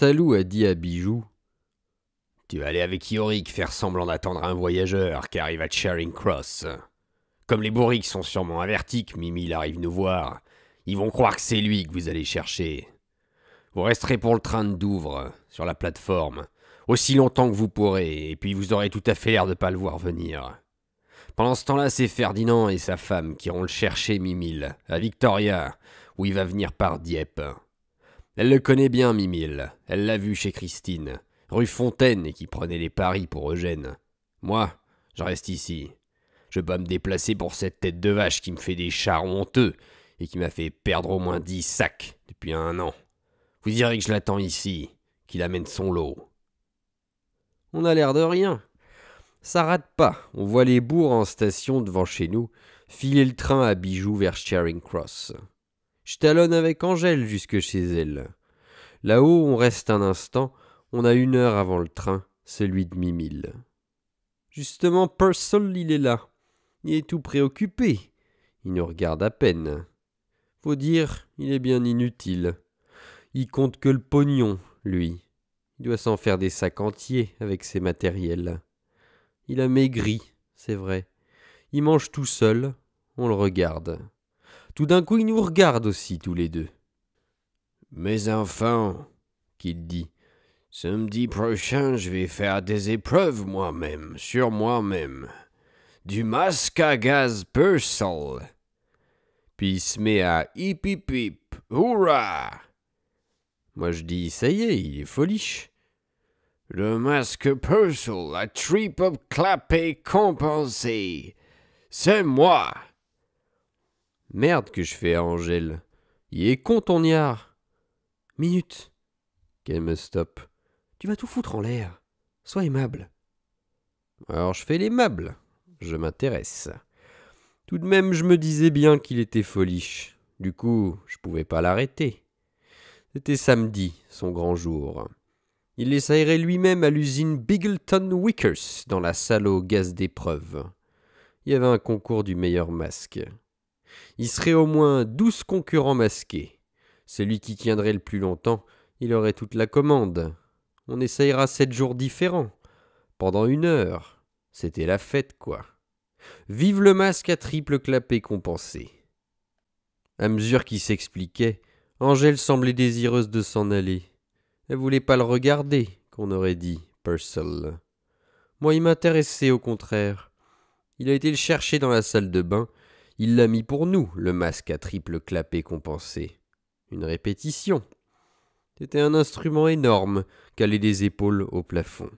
à Lou a dit à Bijou Tu vas aller avec Yorick faire semblant d'attendre un voyageur qui arrive à Charing Cross. Comme les bourriques sont sûrement avertis que Mimi arrive nous voir, ils vont croire que c'est lui que vous allez chercher. Vous resterez pour le train de Douvres, sur la plateforme, aussi longtemps que vous pourrez, et puis vous aurez tout à fait l'air de ne pas le voir venir. Pendant ce temps-là, c'est Ferdinand et sa femme qui iront le chercher, Mimile, à Victoria, où il va venir par Dieppe. Elle le connaît bien, Mimille. Elle l'a vu chez Christine, rue Fontaine, et qui prenait les paris pour Eugène. Moi, je reste ici. Je vais pas me déplacer pour cette tête de vache qui me fait des chars honteux et qui m'a fait perdre au moins dix sacs depuis un an. Vous direz que je l'attends ici, qu'il amène son lot. On a l'air de rien. Ça rate pas. On voit les bourgs en station devant chez nous filer le train à bijoux vers Charing Cross. Je talonne avec Angèle jusque chez elle. Là-haut, on reste un instant, on a une heure avant le train, celui de Mimile. Justement, Purcell, il est là. Il est tout préoccupé. Il nous regarde à peine. Faut dire, il est bien inutile. Il compte que le pognon, lui. Il doit s'en faire des sacs entiers avec ses matériels. Il a maigri, c'est vrai. Il mange tout seul, on le regarde. Tout d'un coup, il nous regarde aussi, tous les deux. Mes enfants, qu'il dit, samedi prochain, je vais faire des épreuves moi-même, sur moi-même. Du masque à gaz Purcell. Puis il se met à hip hip hip, hurrah! Moi je dis, ça y est, il est foliche. Le masque Purcell trip-up clapé compensé. C'est moi! Merde que je fais à Angèle. Il est con ton niard. Minute. Qu'elle me stoppe. Tu vas tout foutre en l'air. Sois aimable. Alors je fais l'aimable. Je m'intéresse. Tout de même, je me disais bien qu'il était foliche. Du coup, je pouvais pas l'arrêter. C'était samedi, son grand jour. Il essaierait lui-même à l'usine Bigleton Wickers, dans la salle au gaz d'épreuve. Il y avait un concours du meilleur masque. Il serait au moins douze concurrents masqués. Celui qui tiendrait le plus longtemps, il aurait toute la commande. On essayera sept jours différents. Pendant une heure. C'était la fête, quoi. Vive le masque à triple clapet compensé. À mesure qu'il s'expliquait, Angèle semblait désireuse de s'en aller. Elle voulait pas le regarder, qu'on aurait dit, Purcell. Moi, il m'intéressait au contraire. Il a été le chercher dans la salle de bain, il l'a mis pour nous, le masque à triple clapet compensé. Une répétition. C'était un instrument énorme, calé des épaules au plafond.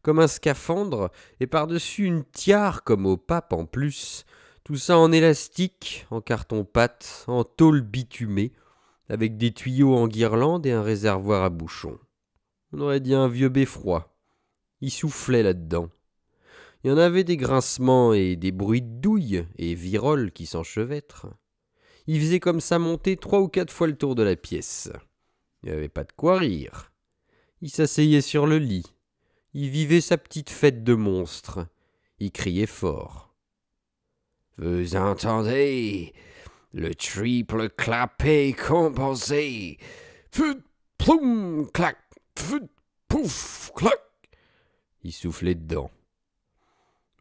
Comme un scaphandre, et par-dessus une tiare comme au pape en plus, tout ça en élastique, en carton-pâte, en tôle bitumée, avec des tuyaux en guirlande et un réservoir à bouchons. On aurait dit un vieux beffroi. Il soufflait là-dedans. Il y en avait des grincements et des bruits de douille et viroles qui s'enchevêtrent. Il faisait comme ça monter trois ou quatre fois le tour de la pièce. Il n'y avait pas de quoi rire. Il s'asseyait sur le lit. Il vivait sa petite fête de monstre. Il criait fort. Vous entendez Le triple clapet compensé. Fut, ploum, clac, pouf, clac. Il soufflait dedans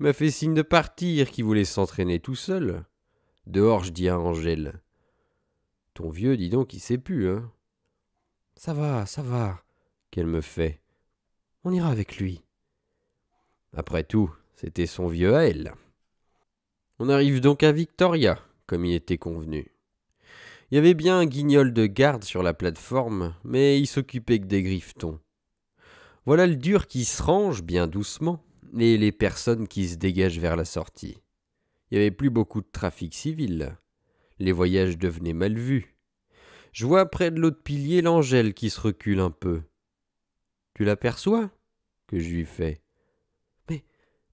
m'a fait signe de partir, qui voulait s'entraîner tout seul. Dehors, je dis à Angèle. Ton vieux, dis donc, il sait plus, hein. Ça va, ça va, qu'elle me fait. On ira avec lui. Après tout, c'était son vieux à elle. On arrive donc à Victoria, comme il était convenu. Il y avait bien un guignol de garde sur la plateforme, mais il s'occupait que des griffetons. Voilà le dur qui se range bien doucement et les personnes qui se dégagent vers la sortie. Il n'y avait plus beaucoup de trafic civil. Les voyages devenaient mal vus. Je vois près de l'autre pilier l'Angèle qui se recule un peu. Tu l'aperçois que je lui fais. Mais,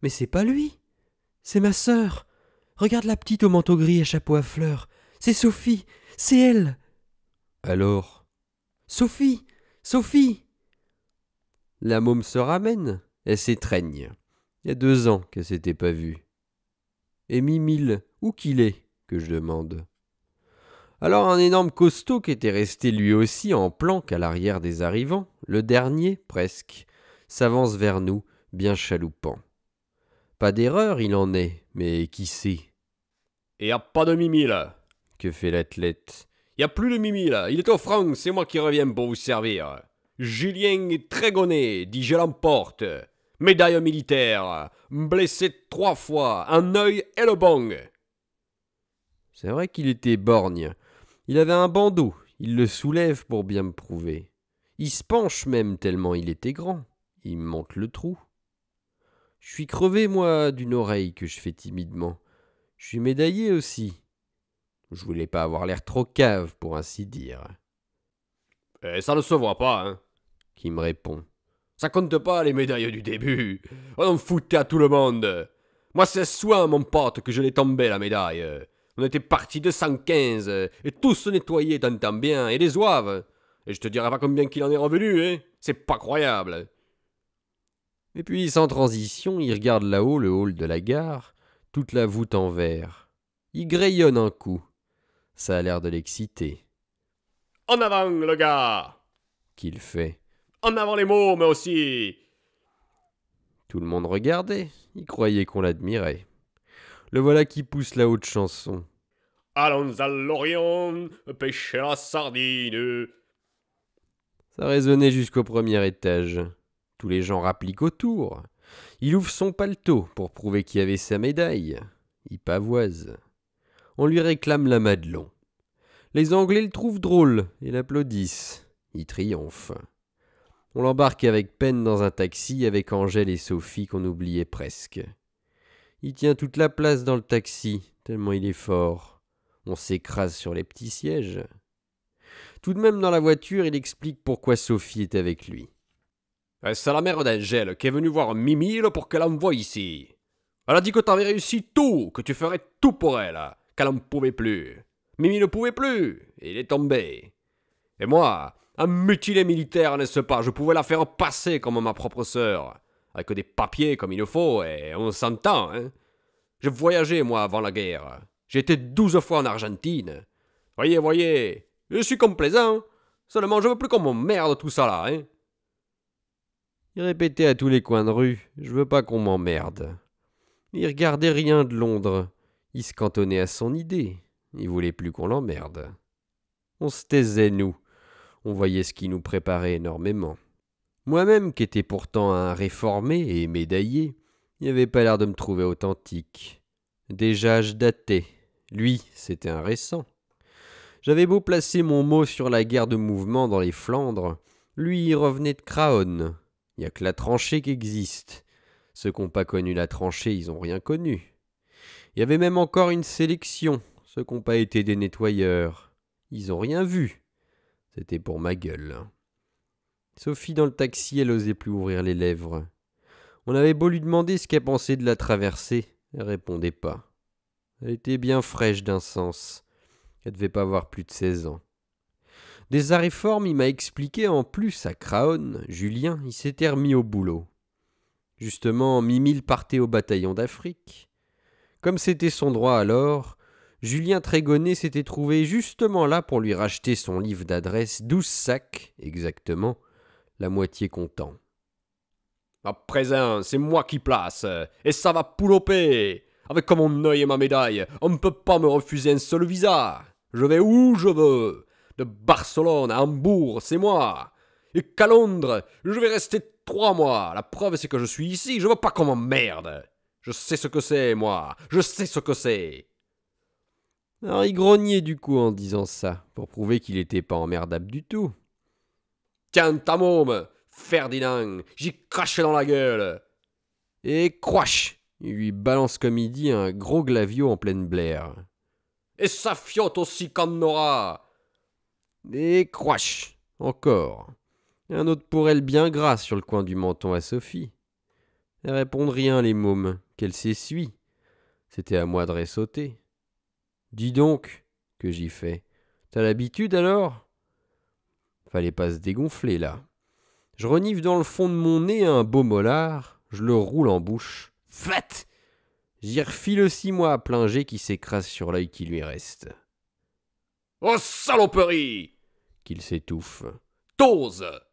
mais c'est pas lui, c'est ma sœur. Regarde la petite au manteau gris et chapeau à fleurs. C'est Sophie, c'est elle. Alors Sophie Sophie La môme se ramène, elle s'étreigne y a deux ans qu'elle s'était pas vue. Et Mimile, où qu'il est que je demande. Alors un énorme costaud qui était resté lui aussi en planque à l'arrière des arrivants, le dernier presque, s'avance vers nous, bien chaloupant. Pas d'erreur il en est, mais qui sait Et y a pas de Mimille Que fait l'athlète Il Y a plus de Mimille, là, il est au franc, c'est moi qui reviens pour vous servir. Julien est très gonné, dit je l'emporte. Médaille militaire. Blessé trois fois. Un œil et le bang. C'est vrai qu'il était borgne. Il avait un bandeau. Il le soulève pour bien me prouver. Il se penche même tellement il était grand. Il manque le trou. Je suis crevé, moi, d'une oreille que je fais timidement. Je suis médaillé aussi. Je voulais pas avoir l'air trop cave, pour ainsi dire. Et eh, ça ne se voit pas, hein, qui me répond. Ça compte pas les médailles du début. On en foutait à tout le monde. Moi, c'est soin, mon pote, que je l'ai tombé, la médaille. On était parti de 115, et tout se nettoyait, t'entends bien, et les oives. Et je te dirai pas combien qu'il en est revenu, hein. C'est pas croyable. Et puis, sans transition, il regarde là-haut le hall de la gare, toute la voûte en verre. Il grayonne un coup. Ça a l'air de l'exciter. En avant, le gars Qu'il fait. En avant les mots, mais aussi Tout le monde regardait, il croyait qu'on l'admirait. Le voilà qui pousse la haute chanson. Allons à l'Orient, pêcher la sardine. Ça résonnait jusqu'au premier étage. Tous les gens rappliquent autour. Il ouvre son paletot pour prouver qu'il avait sa médaille. Il pavoise. On lui réclame la Madelon. Les Anglais le trouvent drôle et l'applaudissent. Il triomphe. On l'embarque avec peine dans un taxi avec Angèle et Sophie qu'on oubliait presque. Il tient toute la place dans le taxi, tellement il est fort. On s'écrase sur les petits sièges. Tout de même dans la voiture, il explique pourquoi Sophie est avec lui. C'est la mère d'Angèle qui est venue voir Mimi pour qu'elle envoie ici. Elle a dit que t'avais réussi tout, que tu ferais tout pour elle, qu'elle n'en pouvait plus. Mimi ne pouvait plus, il est tombé. Et moi, un mutilé militaire, n'est-ce pas Je pouvais la faire passer comme ma propre sœur. Avec des papiers comme il le faut, et on s'entend, hein Je voyageais, moi, avant la guerre. J'étais douze fois en Argentine. Voyez, voyez, je suis complaisant. Seulement, je veux plus qu'on m'emmerde tout ça là, hein Il répétait à tous les coins de rue, je veux pas qu'on m'emmerde. Il regardait rien de Londres. Il se cantonnait à son idée. Il voulait plus qu'on l'emmerde. On se taisait, nous on voyait ce qui nous préparait énormément. Moi-même, qui étais pourtant un réformé et médaillé, il n'y avait pas l'air de me trouver authentique. Déjà, je datais. Lui, c'était un récent. J'avais beau placer mon mot sur la guerre de mouvement dans les Flandres, lui il revenait de Craonne. Il n'y a que la tranchée qui existe. Ceux qui n'ont pas connu la tranchée, ils n'ont rien connu. Il y avait même encore une sélection, ceux qui n'ont pas été des nettoyeurs. Ils n'ont rien vu. C'était pour ma gueule. Sophie dans le taxi, elle n'osait plus ouvrir les lèvres. On avait beau lui demander ce qu'elle pensait de la traversée, elle répondait pas. Elle était bien fraîche d'un sens. Elle devait pas avoir plus de 16 ans. Des arrêts formes, il m'a expliqué en plus à Craon, Julien, il s'était remis au boulot. Justement, Mimile partait au bataillon d'Afrique. Comme c'était son droit alors, Julien Trégonnet s'était trouvé justement là pour lui racheter son livre d'adresse, douze sacs exactement, la moitié comptant. « À présent, c'est moi qui place, et ça va pouloper. Avec mon œil et ma médaille, on ne peut pas me refuser un seul visa. Je vais où je veux. De Barcelone à Hambourg, c'est moi. Et qu'à Londres, je vais rester trois mois. La preuve, c'est que je suis ici. Je veux pas qu'on merde. Je sais ce que c'est, moi. Je sais ce que c'est. Alors il grognait du coup en disant ça, pour prouver qu'il n'était pas emmerdable du tout. Tiens ta môme, Ferdinand, j'y crache dans la gueule Et croche Il lui balance comme il dit un gros glavio en pleine blaire. Et sa fiote aussi comme Nora Et croche Encore. Un autre pour elle bien gras sur le coin du menton à Sophie. Elle répondent rien les mômes, qu'elle s'essuie. C'était à moi de ressauter. Dis donc, que j'y fais. T'as l'habitude alors Fallait pas se dégonfler là. Je renifle dans le fond de mon nez un beau mollard, je le roule en bouche. Fat J'y refile six mois à plein qui s'écrase sur l'œil qui lui reste. Oh saloperie qu'il s'étouffe. Tose